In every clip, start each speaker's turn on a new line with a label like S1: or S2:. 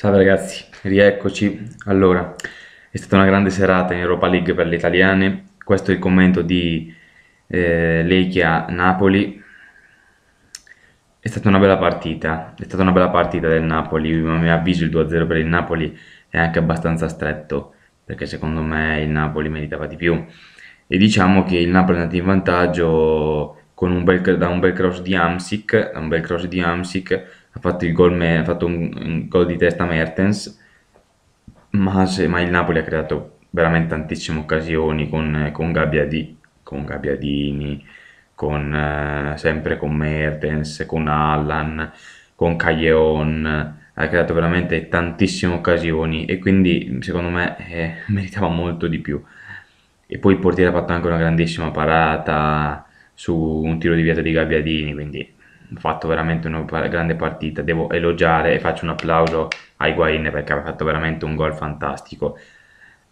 S1: Ciao ragazzi, rieccoci. Allora, è stata una grande serata in Europa League per le italiane. Questo è il commento di eh, Lecchia Napoli. È stata una bella partita, è stata una bella partita del Napoli, a mio avviso il 2-0 per il Napoli è anche abbastanza stretto, perché secondo me il Napoli meritava di più. E diciamo che il Napoli è andato in vantaggio un bel, da un bel cross di Amsic, da un bel cross di Amsic ha fatto, il gol, ha fatto un, un gol di testa Mertens, ma, se, ma, il Napoli ha creato veramente tantissime occasioni con, con, Gabbiadini, con Gabbiadini, con, eh, sempre con Mertens, con Allan, con Caglion, ha creato veramente tantissime occasioni e quindi secondo me eh, meritava molto di più. E poi il portiere ha fatto anche una grandissima parata su un tiro di vieta di Gabbiadini, quindi fatto veramente una grande partita, devo elogiare e faccio un applauso a Higuain perché ha fatto veramente un gol fantastico.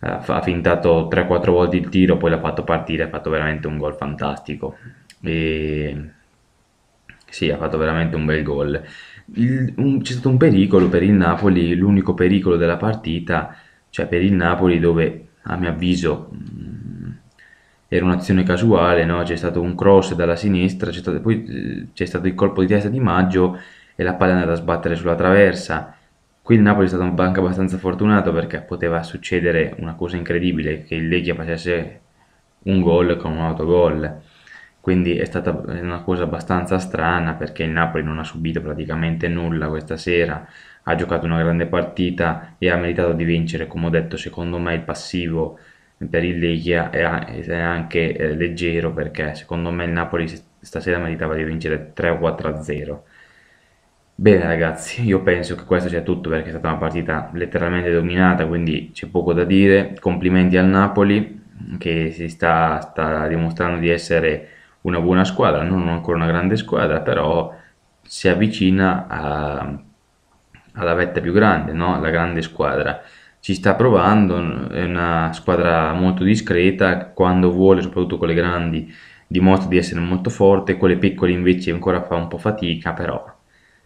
S1: Eh, ha fintato 3-4 volte il tiro, poi l'ha fatto partire, ha fatto veramente un gol fantastico. E... Sì, ha fatto veramente un bel gol. c'è stato un pericolo per il Napoli, l'unico pericolo della partita, cioè per il Napoli dove a mio avviso era un'azione casuale, no? c'è stato un cross dalla sinistra, c'è stato, poi eh, c'è stato il colpo di testa di Maggio e la palla è andata a sbattere sulla traversa. Qui il Napoli è stato anche abbastanza fortunato perché poteva succedere una cosa incredibile, che il Legia facesse un gol con un autogol. Quindi è stata una cosa abbastanza strana perché il Napoli non ha subito praticamente nulla questa sera, ha giocato una grande partita e ha meritato di vincere, come ho detto secondo me il passivo per il Lecchi è anche eh, leggero perché secondo me il Napoli stasera meritava di vincere 3 o 4 a 0 bene ragazzi io penso che questo sia tutto perché è stata una partita letteralmente dominata quindi c'è poco da dire complimenti al Napoli che si sta, sta dimostrando di essere una buona squadra non ancora una grande squadra però si avvicina a, alla vetta più grande no? la grande squadra ci sta provando, è una squadra molto discreta, quando vuole, soprattutto con le grandi, dimostra di essere molto forte, con le piccole invece ancora fa un po' fatica, però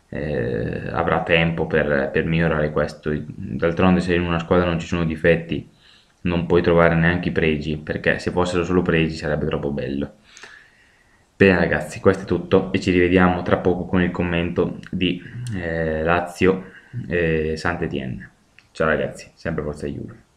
S1: eh, avrà tempo per, per migliorare questo. D'altronde se in una squadra non ci sono difetti non puoi trovare neanche i pregi, perché se fossero solo pregi sarebbe troppo bello. Bene ragazzi, questo è tutto e ci rivediamo tra poco con il commento di eh, Lazio eh, Sant'Etienne. Ciao ragazzi, sempre Forza Juve.